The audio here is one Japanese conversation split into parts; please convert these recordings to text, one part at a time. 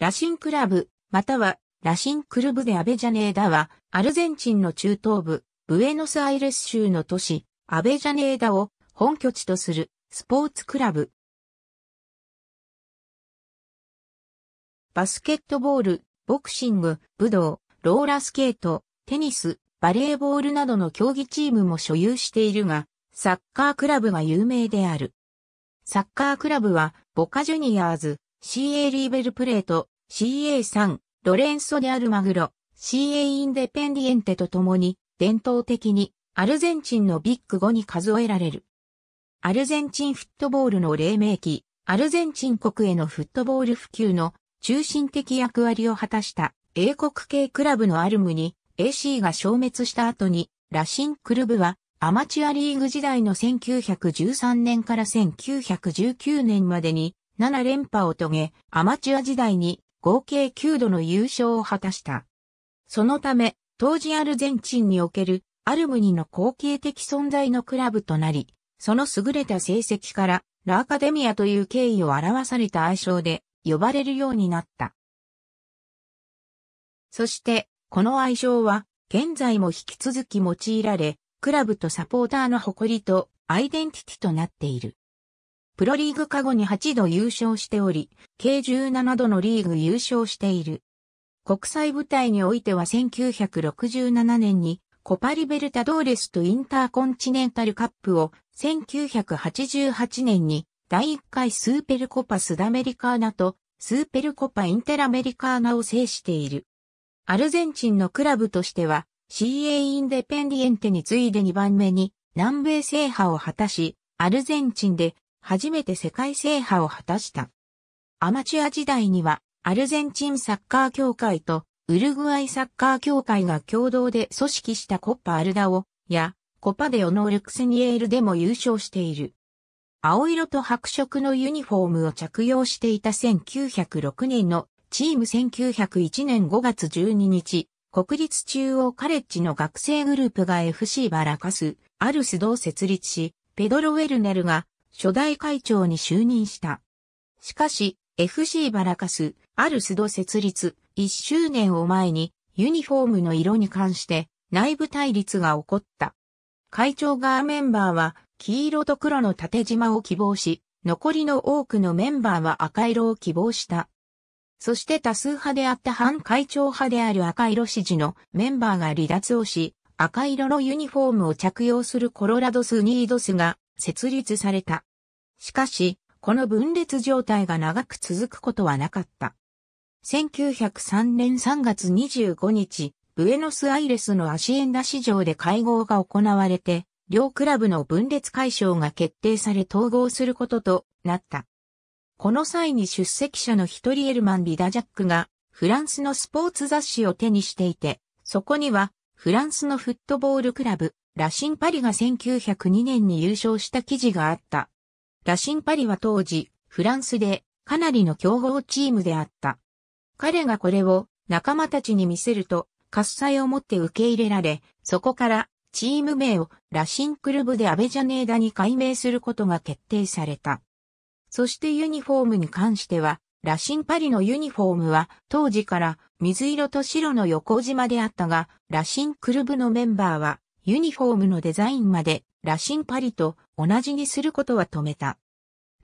ラシンクラブ、またはラシンクルブでアベジャネーダは、アルゼンチンの中東部、ブエノスアイレス州の都市、アベジャネーダを本拠地とするスポーツクラブ。バスケットボール、ボクシング、武道、ローラースケート、テニス、バレーボールなどの競技チームも所有しているが、サッカークラブが有名である。サッカークラブは、ボカジュニアーズ、CA リーベルプレート、CA3、ロレンソ・デ・アルマグロ、CA インデペンディエンテと共に、伝統的にアルゼンチンのビッグ5に数えられる。アルゼンチンフットボールの黎明期、アルゼンチン国へのフットボール普及の中心的役割を果たした英国系クラブのアルムに AC が消滅した後にラシンクルブはアマチュアリーグ時代の1913年から1919年までに7連覇を遂げ、アマチュア時代に合計9度の優勝を果たした。そのため、当時アルゼンチンにおけるアルムニの後継的存在のクラブとなり、その優れた成績からラアカデミアという敬意を表された愛称で呼ばれるようになった。そして、この愛称は現在も引き続き用いられ、クラブとサポーターの誇りとアイデンティティとなっている。プロリーグ過後に8度優勝しており、計17度のリーグ優勝している。国際舞台においては1967年にコパリベルタドーレスとインターコンチネンタルカップを1988年に第1回スーペルコパスダメリカーナとスーペルコパインテラメリカーナを制している。アルゼンチンのクラブとしては CA インデペンディエンテに次いで2番目に南米制覇を果たし、アルゼンチンで初めて世界制覇を果たした。アマチュア時代には、アルゼンチンサッカー協会とウルグアイサッカー協会が共同で組織したコッパアルダオやコパデオノールクセニエールでも優勝している。青色と白色のユニフォームを着用していた1906年のチーム1901年5月12日、国立中央カレッジの学生グループが FC バラカス、アルスドを設立し、ペドロ・ウェルネルが初代会長に就任した。しかし、FC バラカス、アルスド設立1周年を前に、ユニフォームの色に関して内部対立が起こった。会長側メンバーは黄色と黒の縦縞を希望し、残りの多くのメンバーは赤色を希望した。そして多数派であった反会長派である赤色支持のメンバーが離脱をし、赤色のユニフォームを着用するコロラドス・ニードスが設立された。しかし、この分裂状態が長く続くことはなかった。1903年3月25日、ブエノスアイレスのアシエンダ市場で会合が行われて、両クラブの分裂解消が決定され統合することとなった。この際に出席者の一人エルマン・ビダジャックが、フランスのスポーツ雑誌を手にしていて、そこにはフランスのフットボールクラブ、ラシンパリが1902年に優勝した記事があった。ラシンパリは当時、フランスでかなりの強豪チームであった。彼がこれを仲間たちに見せると、喝采を持って受け入れられ、そこからチーム名をラシンクルブでアベジャネーダに改名することが決定された。そしてユニフォームに関しては、ラシンパリのユニフォームは当時から水色と白の横縞であったが、ラシンクルブのメンバーはユニフォームのデザインまでラシンパリと同じにすることは止めた。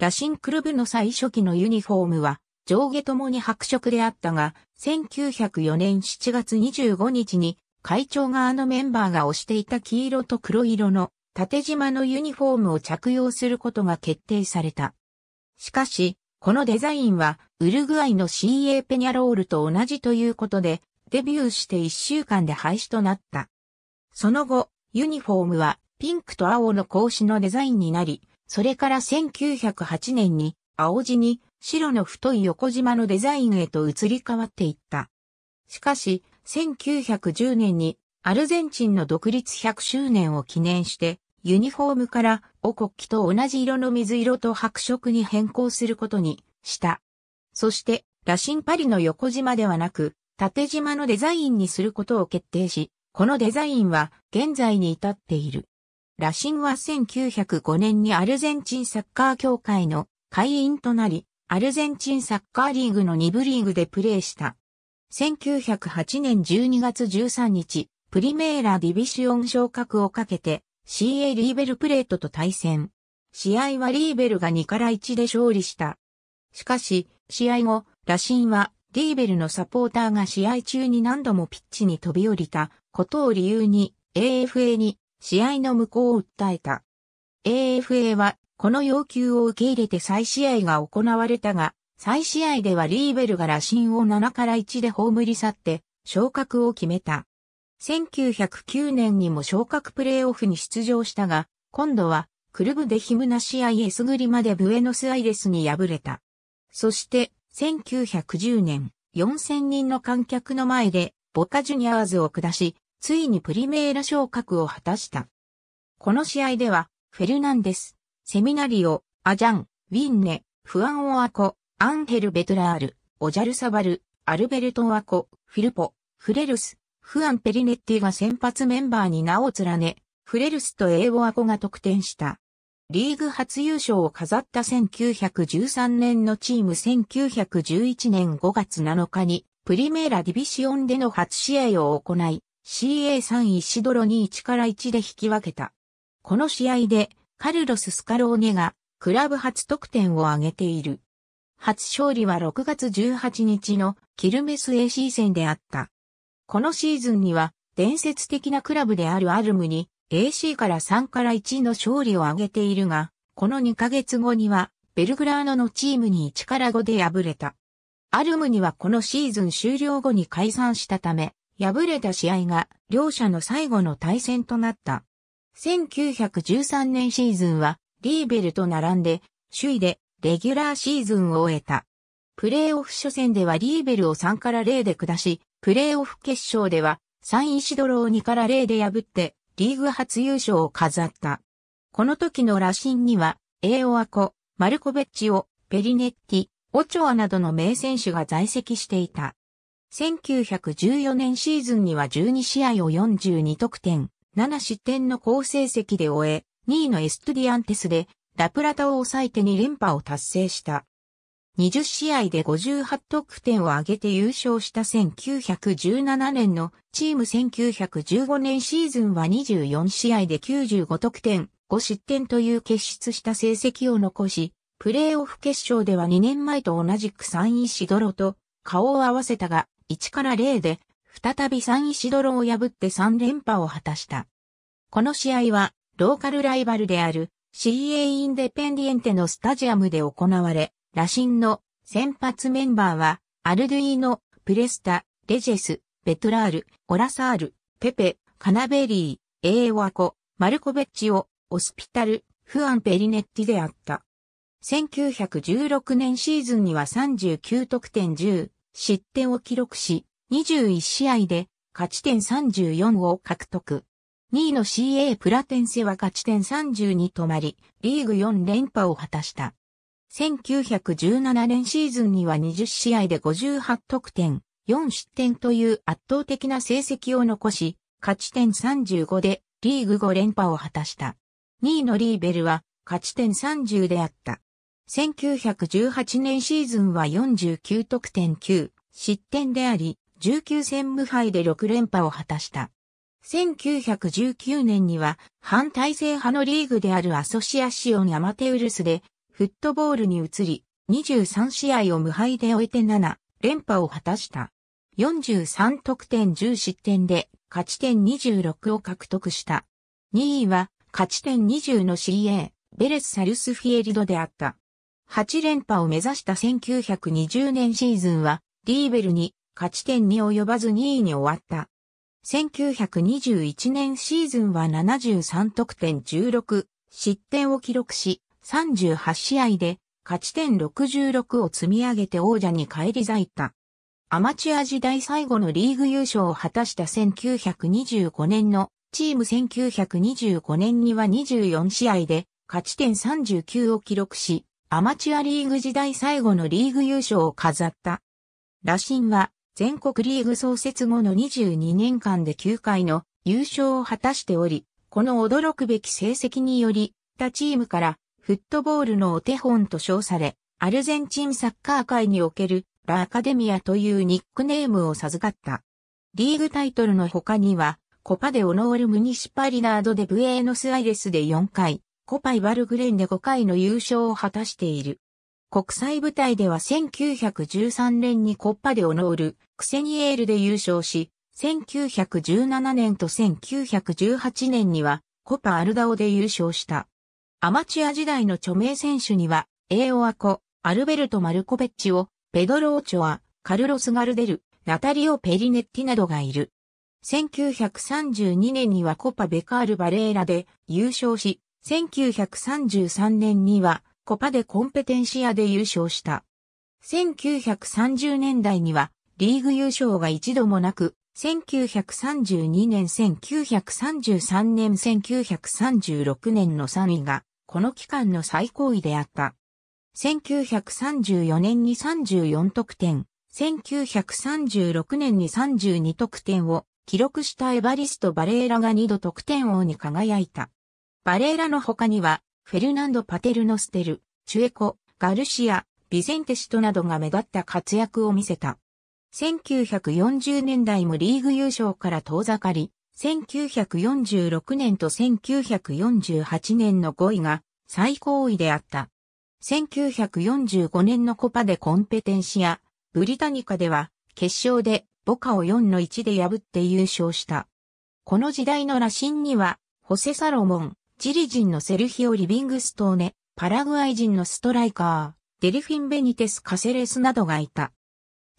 ラシンクルブの最初期のユニフォームは上下ともに白色であったが、1904年7月25日に会長側のメンバーが推していた黄色と黒色の縦縞のユニフォームを着用することが決定された。しかし、このデザインは、ウルグアイの CA ペニャロールと同じということで、デビューして1週間で廃止となった。その後、ユニフォームはピンクと青の格子のデザインになり、それから1908年に青地に白の太い横縞のデザインへと移り変わっていった。しかし、1910年にアルゼンチンの独立100周年を記念して、ユニフォームからを国旗と同じ色の水色と白色に変更することにした。そして、羅針パリの横島ではなく、縦島のデザインにすることを決定し、このデザインは現在に至っている。羅針は1905年にアルゼンチンサッカー協会の会員となり、アルゼンチンサッカーリーグの2部リーグでプレーした。1908年12月13日、プリメーラディビシオン昇格をかけて CA リーベルプレートと対戦。試合はリーベルが2から1で勝利した。しかし、試合後、羅針は、リーベルのサポーターが試合中に何度もピッチに飛び降りたことを理由に、AFA に試合の無効を訴えた。AFA は、この要求を受け入れて再試合が行われたが、再試合ではリーベルが羅針を7から1で葬り去って、昇格を決めた。1909年にも昇格プレーオフに出場したが、今度はクルブでヒムナシアイエスグリまでブエノスアイレスに敗れた。そして1910年4000人の観客の前でボカジュニアーズを下し、ついにプリメーラ昇格を果たした。この試合ではフェルナンデス、セミナリオ、アジャン、ウィンネ、フアンオアコ、アンヘル・ベトラール、オジャルサバル、アルベルト・アコ、フィルポ、フレルス、フアン・ペリネッティが先発メンバーに名を連ね、フレルスとエーボアコが得点した。リーグ初優勝を飾った1913年のチーム1911年5月7日にプリメーラディビシオンでの初試合を行い CA3 ドロに1から1で引き分けた。この試合でカルロス・スカローネがクラブ初得点を挙げている。初勝利は6月18日のキルメス AC 戦であった。このシーズンには、伝説的なクラブであるアルムに AC から3から1の勝利を挙げているが、この2ヶ月後にはベルグラーノのチームに1から5で敗れた。アルムにはこのシーズン終了後に解散したため、敗れた試合が両者の最後の対戦となった。1913年シーズンはリーベルと並んで首位でレギュラーシーズンを終えた。プレーオフ初戦ではリーベルを3から0で下し、プレーオフ決勝では、サンシドロを2から0で破って、リーグ初優勝を飾った。この時の羅針には、エーオアコ、マルコベッチオ、ペリネッティ、オチョアなどの名選手が在籍していた。1914年シーズンには12試合を42得点、7失点の好成績で終え、2位のエストゥディアンテスで、ラプラタを抑えて2連覇を達成した。20試合で58得点を挙げて優勝した1917年のチーム1915年シーズンは24試合で95得点、5失点という結出した成績を残し、プレーオフ決勝では2年前と同じく3位シドロと顔を合わせたが、1から0で、再び3位シドロを破って3連覇を果たした。この試合は、ローカルライバルである CA インデペンディエンテのスタジアムで行われ、羅針の先発メンバーは、アルドゥイーノ、プレスタ、レジェス、ベトラール、オラサール、ペペ、カナベリー、エーワコ、マルコベッチオ、オスピタル、フアン・ペリネッティであった。1916年シーズンには39得点10、失点を記録し、21試合で勝ち点34を獲得。2位の CA プラテンセは勝ち点32止まり、リーグ4連覇を果たした。1917年シーズンには20試合で58得点、4失点という圧倒的な成績を残し、勝ち点35でリーグ5連覇を果たした。2位のリーベルは勝ち点30であった。1918年シーズンは49得点9失点であり、19戦無敗で6連覇を果たした。1919年には反体制派のリーグであるアソシアシオン・アマテウルスでフットボールに移り、23試合を無敗で終えて7、連覇を果たした。43得点10失点で、勝ち点26を獲得した。2位は、勝ち点20の CA、ベレス・サルスフィエリドであった。8連覇を目指した1920年シーズンは、ディーベルに勝ち点に及ばず2位に終わった。1921年シーズンは73得点16、失点を記録し、38試合で勝ち点66を積み上げて王者に返り咲いた。アマチュア時代最後のリーグ優勝を果たした1925年のチーム1925年には24試合で勝ち点39を記録し、アマチュアリーグ時代最後のリーグ優勝を飾った。羅針は全国リーグ創設後の22年間で9回の優勝を果たしており、この驚くべき成績により、他チームからフットボールのお手本と称され、アルゼンチンサッカー界におけるラアカデミアというニックネームを授かった。リーグタイトルの他には、コパデオノール・ムニシパリナード・でブエーノス・アイレスで4回、コパイ・バルグレンで5回の優勝を果たしている。国際舞台では1913年にコッパデオノール、クセニエールで優勝し、1917年と1918年にはコパ・アルダオで優勝した。アマチュア時代の著名選手には、エーオアコ、アルベルト・マルコベッチオ、ペドロ・オチョア、カルロス・ガルデル、ナタリオ・ペリネッティなどがいる。1932年にはコパ・ベカール・バレーラで優勝し、1933年にはコパデ・コンペテンシアで優勝した。1930年代にはリーグ優勝が一度もなく、1932年、1933年、1936年の3位がこの期間の最高位であった。1934年に34得点、1936年に32得点を記録したエバリスト・バレーラが2度得点王に輝いた。バレーラの他には、フェルナンド・パテルノステル、チュエコ、ガルシア、ビゼンテシトなどが目立った活躍を見せた。1940年代もリーグ優勝から遠ざかり、1946年と1948年の5位が最高位であった。1945年のコパでコンペテンシア、ブリタニカでは決勝でボカを4の1で破って優勝した。この時代の羅針には、ホセ・サロモン、チリ人のセルヒオ・リビングストーネ、パラグアイ人のストライカー、デルフィン・ベニテス・カセレスなどがいた。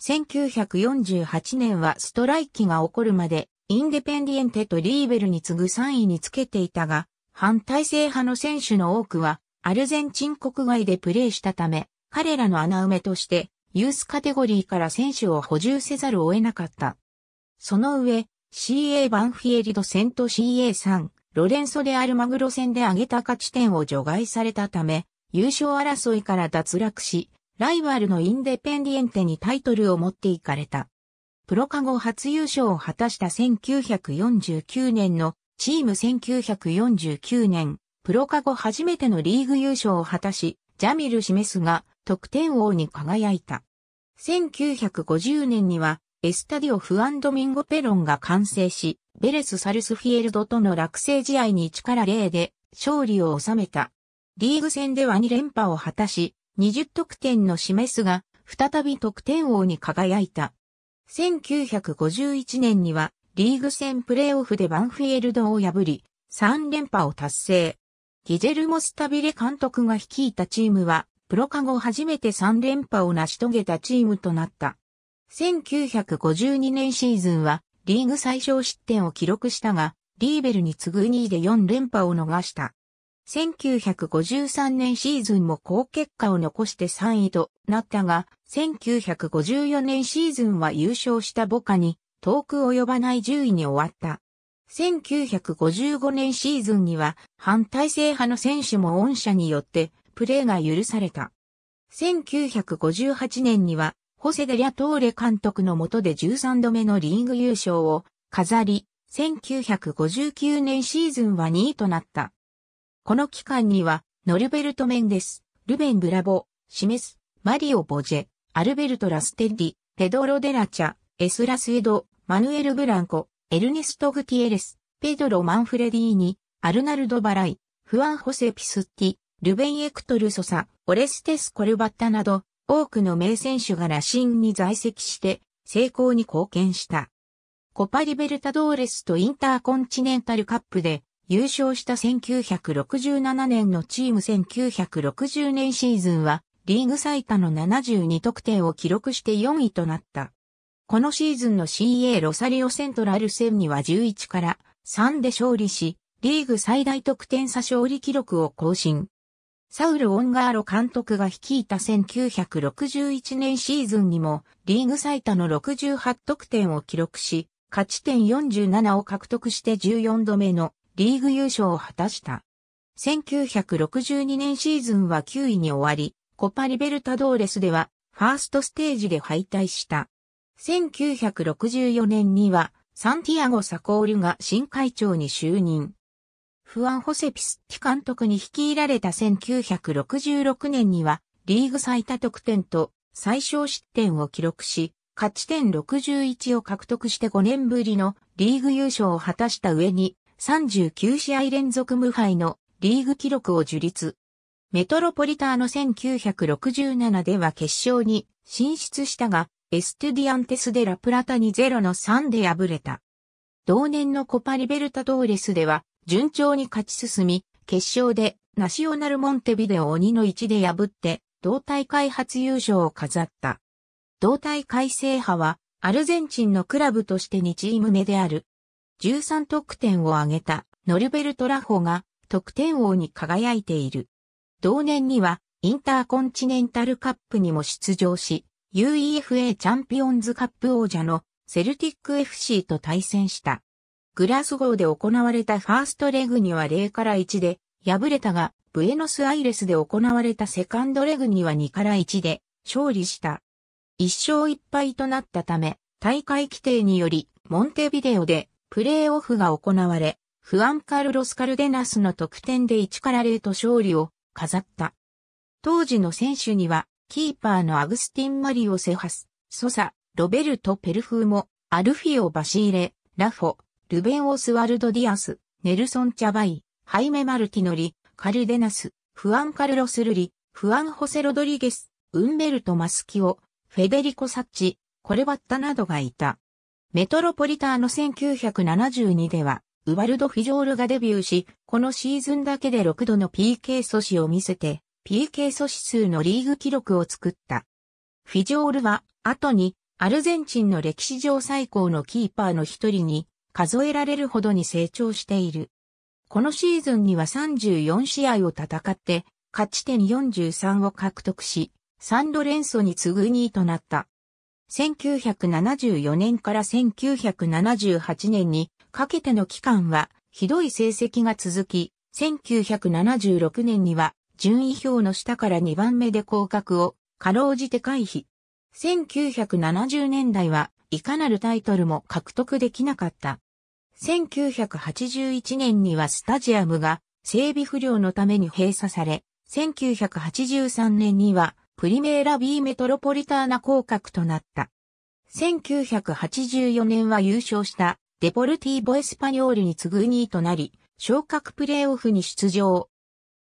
1948年はストライキが起こるまでインデペンディエンテとリーベルに次ぐ3位につけていたが、反体制派の選手の多くは、アルゼンチン国外でプレーしたため、彼らの穴埋めとして、ユースカテゴリーから選手を補充せざるを得なかった。その上、CA バンフィエリド戦と CA3、ロレンソでアルマグロ戦で挙げた勝ち点を除外されたため、優勝争いから脱落し、ライバルのインデペンディエンテにタイトルを持っていかれた。プロカゴ初優勝を果たした1949年のチーム1949年、プロカゴ初めてのリーグ優勝を果たし、ジャミル・シメスが得点王に輝いた。1950年には、エスタディオ・フアンドミンゴ・ペロンが完成し、ベレス・サルスフィエルドとの落成試合に1から0で勝利を収めた。リーグ戦では2連覇を果たし、20得点のシメスが再び得点王に輝いた。1951年にはリーグ戦プレーオフでバンフィールドを破り、3連覇を達成。ギェルモ・スタビレ監督が率いたチームは、プロ化後初めて3連覇を成し遂げたチームとなった。1952年シーズンは、リーグ最小失点を記録したが、リーベルに次ぐ2位で4連覇を逃した。1953年シーズンも好結果を残して3位となったが、1954年シーズンは優勝したボカに遠く及ばない10位に終わった。1955年シーズンには反体制派の選手も恩赦によってプレーが許された。1958年にはホセデリャ・トーレ監督の下で13度目のリーグ優勝を飾り、1959年シーズンは2位となった。この期間には、ノルベルト・メンデス、ルベン・ブラボ、シメス、マリオ・ボジェ、アルベルト・ラステッリ、ペドロ・デラチャ、エスラスエド、マヌエル・ブランコ、エルネスト・グティエレス、ペドロ・マンフレディーニ、アルナルド・バライ、フアン・ホセ・ピスッティ、ルベン・エクトル・ソサ、オレステス・コルバッタなど、多くの名選手が羅針に在籍して、成功に貢献した。コパリベルタドーレスとインターコンチネンタルカップで優勝した1967年のチーム1960年シーズンは、リーグ最多の72得点を記録して4位となった。このシーズンの CA ロサリオセントラル戦には11から3で勝利し、リーグ最大得点差勝利記録を更新。サウル・オンガーロ監督が率いた1961年シーズンにも、リーグ最多の68得点を記録し、勝ち点47を獲得して14度目のリーグ優勝を果たした。1962年シーズンは9位に終わり、コパリベルタドーレスではファーストステージで敗退した。1964年にはサンティアゴ・サコールが新会長に就任。フアン・ホセピスティ監督に率いられた1966年にはリーグ最多得点と最小失点を記録し、勝ち点61を獲得して5年ぶりのリーグ優勝を果たした上に、39試合連続無敗のリーグ記録を樹立。メトロポリターの1967では決勝に進出したが、エステディアンテスでラプラタに0の3で敗れた。同年のコパリベルタドーレスでは、順調に勝ち進み、決勝でナショナルモンテビデオ鬼の1で破って、同大会初優勝を飾った。同大会制覇は、アルゼンチンのクラブとして2チーム目である、13得点を挙げたノルベルト・ラホが得点王に輝いている。同年にはインターコンチネンタルカップにも出場し、UEFA チャンピオンズカップ王者のセルティック FC と対戦した。グラスゴーで行われたファーストレグには0から1で敗れたが、ブエノスアイレスで行われたセカンドレグには2から1で勝利した。1勝1敗となったため、大会規定により、モンテビデオでプレーオフが行われ、フアンカルロス・カルデナスの得点で1から0と勝利を飾った。当時の選手には、キーパーのアグスティン・マリオ・セハス、ソサ、ロベルト・ペルフーモ、アルフィオ・バシーレ、ラフォ、ルベン・オスワルド・ディアス、ネルソン・チャバイ、ハイメ・マルティノリ、カルデナス、フアン・カルロス・ルリ、フアン・ホセ・ロドリゲス、ウンベルト・マスキオ、フェデリコ・サッチ、コレバッタなどがいた。メトロポリターの1972では、ウバルド・フィジョールがデビューし、このシーズンだけで6度の PK 阻止を見せて、PK 阻止数のリーグ記録を作った。フィジョールは、後に、アルゼンチンの歴史上最高のキーパーの一人に、数えられるほどに成長している。このシーズンには34試合を戦って、勝ち点43を獲得し、サンドレンソに次ぐ2位となった。1974年から1978年にかけての期間はひどい成績が続き、1976年には順位表の下から2番目で降格をかろうじて回避。1970年代はいかなるタイトルも獲得できなかった。1981年にはスタジアムが整備不良のために閉鎖され、1983年にはプリメーラ B メトロポリターナ降格となった。1984年は優勝したデポルティーボエスパニョールに次ぐ2位となり、昇格プレーオフに出場。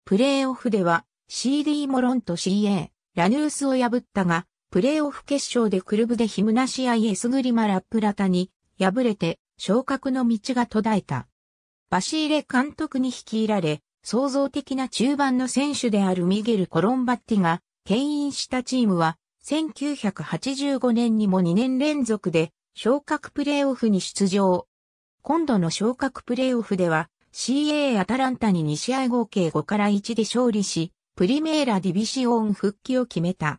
プレーオフでは CD モロンと CA、ラヌースを破ったが、プレーオフ決勝でクルブでヒムナシアイエスグリマラップラタに敗れて昇格の道が途絶えた。バシーレ監督に率いられ、創造的な中盤の選手であるミゲル・コロンバッティが牽引したチームは、1985年にも2年連続で昇格プレーオフに出場。今度の昇格プレーオフでは CA アタランタに2試合合計5から1で勝利し、プリメーラディビシオン復帰を決めた。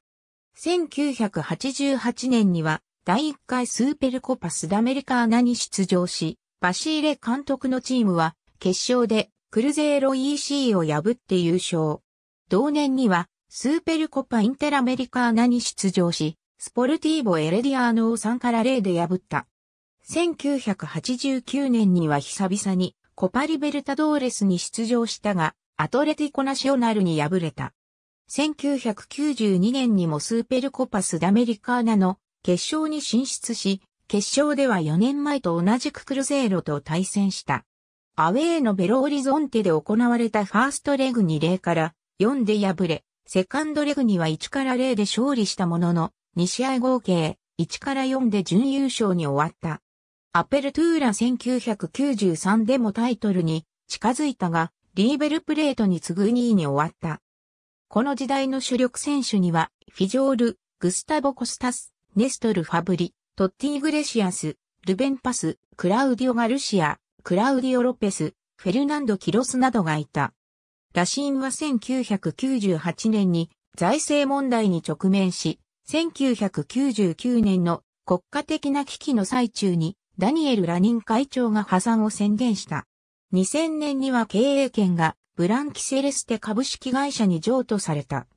1988年には第1回スーペルコパスダメリカーナに出場し、バシーレ監督のチームは決勝でクルゼーロ EC を破って優勝。同年にはスーペルコパインテラメリカーナに出場し、スポルティーボ・エレディアーノを3から0で破った。1989年には久々にコパリベルタドーレスに出場したが、アトレティコナシオナルに敗れた。1992年にもスーペルコパスダメリカーナの決勝に進出し、決勝では4年前と同じくクルゼーロと対戦した。アウェーのベロオリゾンテで行われたファーストレグに0から4で敗れ、セカンドレグには1から0で勝利したものの、2試合合計1から4で準優勝に終わった。アペルトゥーラ1993でもタイトルに近づいたが、リーベルプレートに次ぐ2位に終わった。この時代の主力選手には、フィジョール、グスタボ・コスタス、ネストル・ファブリ、トッティ・グレシアス、ルベンパス、クラウディオ・ガルシア、クラウディオ・ロペス、フェルナンド・キロスなどがいた。羅針は1998年に財政問題に直面し、1999年の国家的な危機の最中にダニエル・ラニン会長が破産を宣言した。2000年には経営権がブランキセレステ株式会社に譲渡された。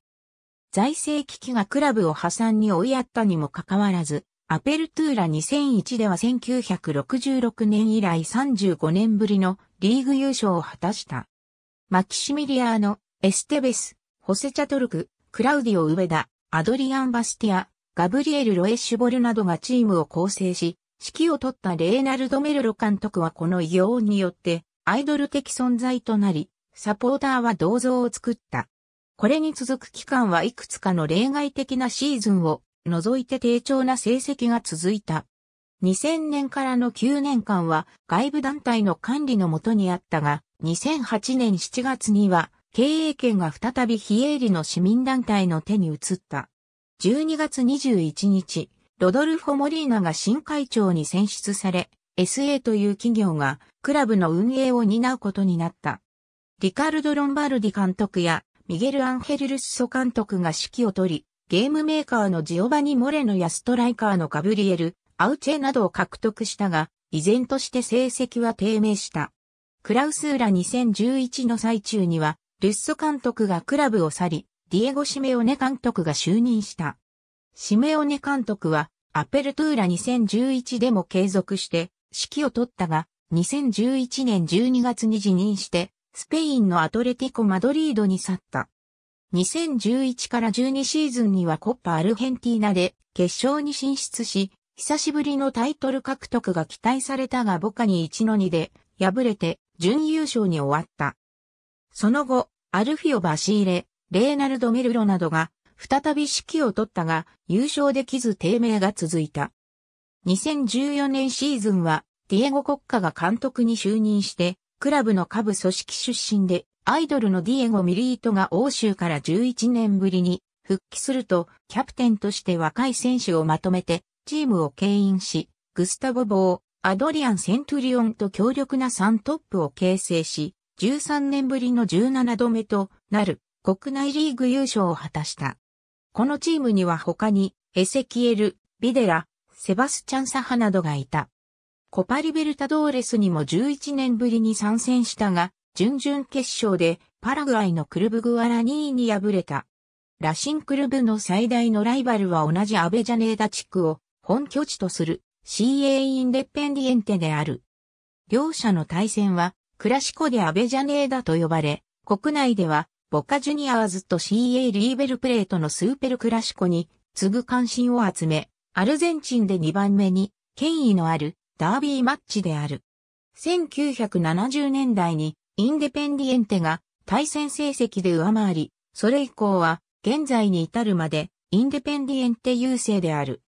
財政危機がクラブを破産に追いやったにもかかわらず、アペルトゥーラ2001では1966年以来35年ぶりのリーグ優勝を果たした。マキシミリアーノ、エステベス、ホセチャトルク、クラウディオ・ウベダ、アドリアン・バスティア、ガブリエル・ロエッシュボルなどがチームを構成し、指揮を取ったレーナルド・メルロ監督はこの異業によってアイドル的存在となり、サポーターは銅像を作った。これに続く期間はいくつかの例外的なシーズンを除いて低調な成績が続いた。2000年からの9年間は外部団体の管理のもとにあったが、2008年7月には、経営権が再び非営利の市民団体の手に移った。12月21日、ロドルフォ・モリーナが新会長に選出され、SA という企業がクラブの運営を担うことになった。リカルド・ロンバルディ監督やミゲル・アンヘル・ルッソ監督が指揮を取り、ゲームメーカーのジオバニ・モレノやストライカーのガブリエル、アウチェなどを獲得したが、依然として成績は低迷した。クラウスーラ2011の最中には、ルッソ監督がクラブを去り、ディエゴ・シメオネ監督が就任した。シメオネ監督は、アペルトゥーラ2011でも継続して、指揮を取ったが、2011年12月に辞任して、スペインのアトレティコ・マドリードに去った。2011から12シーズンにはコッパ・アルヘンティーナで決勝に進出し、久しぶりのタイトル獲得が期待されたがボカに1の2で敗れて準優勝に終わった。その後、アルフィオ・バシーレ、レーナルド・メルロなどが再び指揮を取ったが優勝できず低迷が続いた。2014年シーズンはディエゴ国家が監督に就任してクラブの下部組織出身でアイドルのディエゴ・ミリートが欧州から11年ぶりに復帰するとキャプテンとして若い選手をまとめてチームを牽引し、グスタボ・ボー、アドリアン・セントリオンと強力な3トップを形成し、13年ぶりの17度目となる国内リーグ優勝を果たした。このチームには他にエセキエル、ビデラ、セバスチャン・サハなどがいた。コパリベルタドーレスにも11年ぶりに参戦したが、準々決勝でパラグアイのクルブグアラ2位に敗れた。ラシンクルブの最大のライバルは同じアベジャネーダ地区を本拠地とする CA インデッペンディエンテである。両者の対戦は、クラシコでアベジャネーダと呼ばれ、国内では、ボカジュニアーズと CA リーベルプレートのスーペルクラシコに次ぐ関心を集め、アルゼンチンで2番目に権威のあるダービーマッチである。1970年代にインデペンディエンテが対戦成績で上回り、それ以降は現在に至るまでインデペンディエンテ優勢である。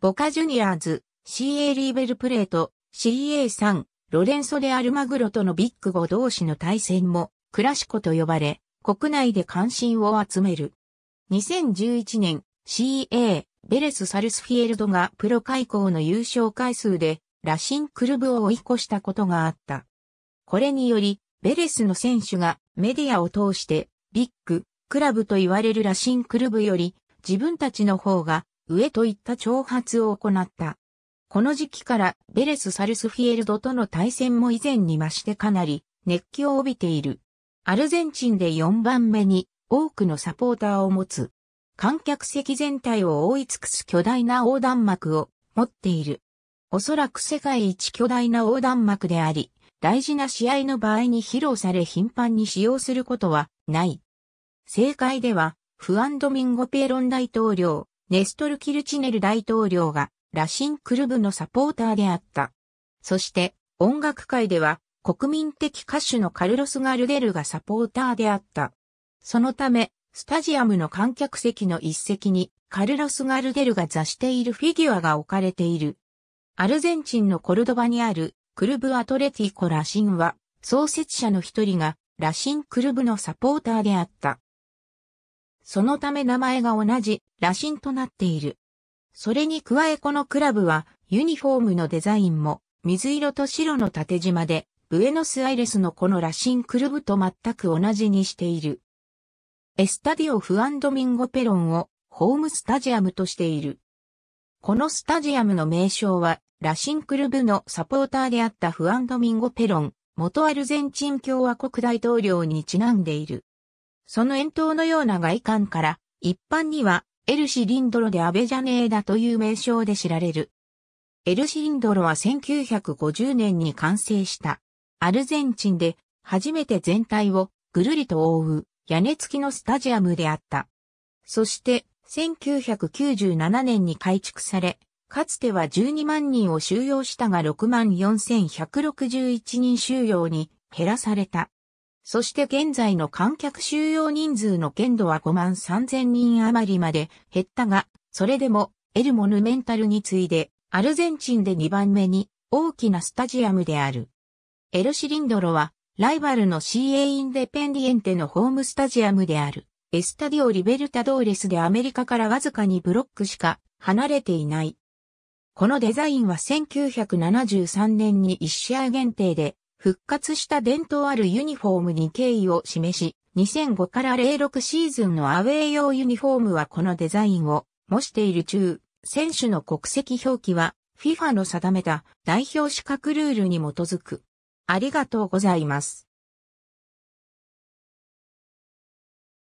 ボカジュニアーズ、CA リーベルプレート、CA3、ロレンソでアルマグロとのビッグ5同士の対戦も、クラシコと呼ばれ、国内で関心を集める。2011年、CA、ベレス・サルスフィエルドがプロ開校の優勝回数で、ラシンクルブを追い越したことがあった。これにより、ベレスの選手がメディアを通して、ビッグ、クラブと言われるラシンクルブより、自分たちの方が、上といった挑発を行った。この時期からベレス・サルスフィエルドとの対戦も以前に増してかなり熱気を帯びている。アルゼンチンで4番目に多くのサポーターを持つ。観客席全体を覆い尽くす巨大な横断幕を持っている。おそらく世界一巨大な横断幕であり、大事な試合の場合に披露され頻繁に使用することはない。正解では、フアンドミンゴ・ペーロン大統領、ネストル・キルチネル大統領がラシンクルブのサポーターであった。そして、音楽界では、国民的歌手のカルロス・ガルデルがサポーターであった。そのため、スタジアムの観客席の一席に、カルロス・ガルデルが座しているフィギュアが置かれている。アルゼンチンのコルドバにある、クルブ・アトレティコ・ラシンは、創設者の一人が、ラシンクルブのサポーターであった。そのため名前が同じ、ラシンとなっている。それに加えこのクラブは、ユニフォームのデザインも、水色と白の縦縞で、ブエノスアイレスのこのラシンクルブと全く同じにしている。エスタディオ・フアンドミンゴ・ペロンをホームスタジアムとしている。このスタジアムの名称はラシンクルブのサポーターであったフアンドミンゴ・ペロン、元アルゼンチン共和国大統領にちなんでいる。その円筒のような外観から一般にはエルシリンドロでアベジャネーダという名称で知られる。エルシリンドロは1950年に完成した。アルゼンチンで初めて全体をぐるりと覆う屋根付きのスタジアムであった。そして1997年に改築され、かつては12万人を収容したが6万4161人収容に減らされた。そして現在の観客収容人数の限度は5万3000人余りまで減ったが、それでもエルモヌメンタルに次いでアルゼンチンで2番目に大きなスタジアムである。エルシリンドロはライバルの CA インデペンディエンテのホームスタジアムである。エスタディオ・リベルタドーレスでアメリカからわずかにブロックしか離れていない。このデザインは1973年に1試合限定で復活した伝統あるユニフォームに敬意を示し、2005から06シーズンのアウェー用ユニフォームはこのデザインを模している中、選手の国籍表記は FIFA の定めた代表資格ルールに基づく。ありがとうございます。